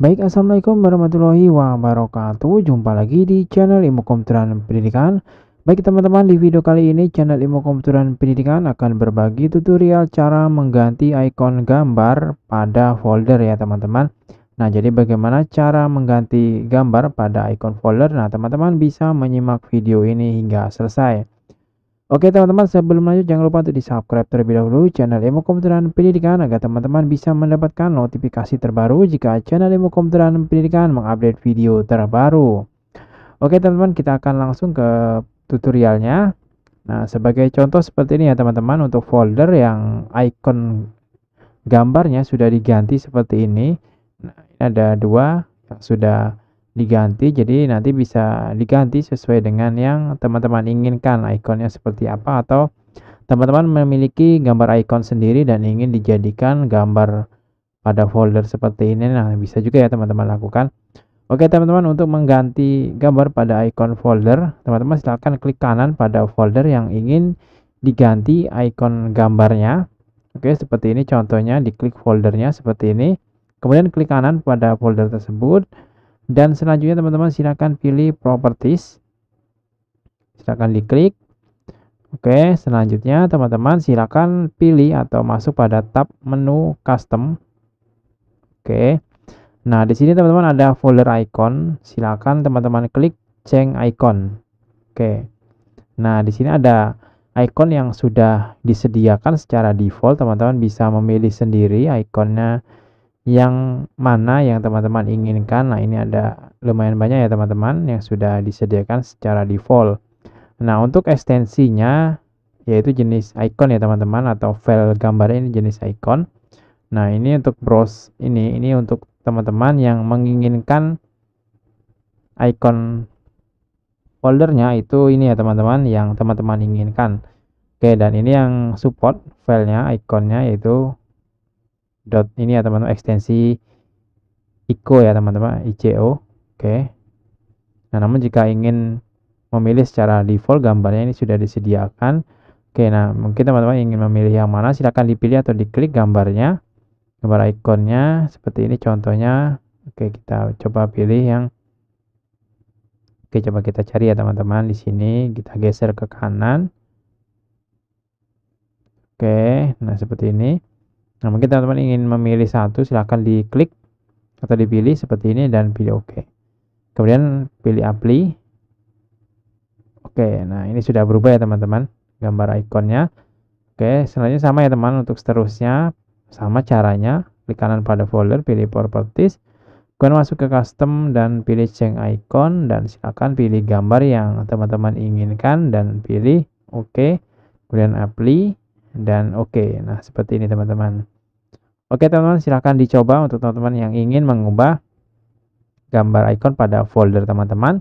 Baik, Assalamualaikum warahmatullahi wabarakatuh. Jumpa lagi di channel Ilmu Komputeran Pendidikan. Baik teman-teman, di video kali ini channel Ilmu Komputeran Pendidikan akan berbagi tutorial cara mengganti ikon gambar pada folder ya teman-teman. Nah, jadi bagaimana cara mengganti gambar pada ikon folder? Nah, teman-teman bisa menyimak video ini hingga selesai. Oke teman-teman sebelum lanjut jangan lupa untuk di subscribe terlebih dahulu channel ilmu komputer dan pendidikan agar teman-teman bisa mendapatkan notifikasi terbaru jika channel ilmu komputer dan pendidikan mengupdate video terbaru. Oke teman-teman kita akan langsung ke tutorialnya. Nah sebagai contoh seperti ini ya teman-teman untuk folder yang icon gambarnya sudah diganti seperti ini. Nah ini ada dua yang sudah diganti jadi nanti bisa diganti sesuai dengan yang teman-teman inginkan ikonnya seperti apa atau teman-teman memiliki gambar ikon sendiri dan ingin dijadikan gambar pada folder seperti ini nah bisa juga ya teman-teman lakukan oke teman-teman untuk mengganti gambar pada ikon folder teman-teman silahkan klik kanan pada folder yang ingin diganti ikon gambarnya oke seperti ini contohnya diklik foldernya seperti ini kemudian klik kanan pada folder tersebut dan selanjutnya teman-teman silahkan pilih properties silahkan diklik Oke selanjutnya teman-teman silahkan pilih atau masuk pada tab menu custom Oke Nah di sini teman-teman ada folder icon silakan teman-teman klik change icon Oke Nah di sini ada icon yang sudah disediakan secara default teman-teman bisa memilih sendiri iconnya yang mana yang teman-teman inginkan. Nah, ini ada lumayan banyak ya teman-teman yang sudah disediakan secara default. Nah, untuk ekstensinya yaitu jenis icon ya teman-teman atau file gambar ini jenis icon. Nah, ini untuk browse ini ini untuk teman-teman yang menginginkan icon foldernya itu ini ya teman-teman yang teman-teman inginkan. Oke, dan ini yang support filenya, iconnya yaitu dot ini ya teman-teman ekstensi ICO ya teman-teman ICO oke okay. nah namun jika ingin memilih secara default gambarnya ini sudah disediakan oke okay, nah mungkin teman-teman ingin memilih yang mana silahkan dipilih atau diklik gambarnya gambar ikonnya seperti ini contohnya oke okay, kita coba pilih yang oke coba kita cari ya teman-teman di sini kita geser ke kanan oke nah seperti ini Nah, mungkin teman-teman ingin memilih satu, silahkan diklik atau dipilih seperti ini dan pilih OK. Kemudian pilih apply. Oke, nah ini sudah berubah ya teman-teman, gambar ikonnya. Oke, selanjutnya sama ya teman untuk seterusnya, sama caranya, klik kanan pada folder, pilih properties, kemudian masuk ke custom dan pilih change icon dan silahkan pilih gambar yang teman-teman inginkan dan pilih OK, kemudian apply dan oke okay. nah seperti ini teman-teman oke okay, teman-teman silahkan dicoba untuk teman-teman yang ingin mengubah gambar icon pada folder teman-teman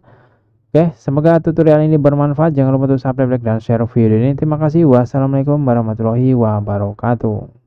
oke okay, semoga tutorial ini bermanfaat jangan lupa untuk subscribe like dan share video ini terima kasih wassalamualaikum warahmatullahi wabarakatuh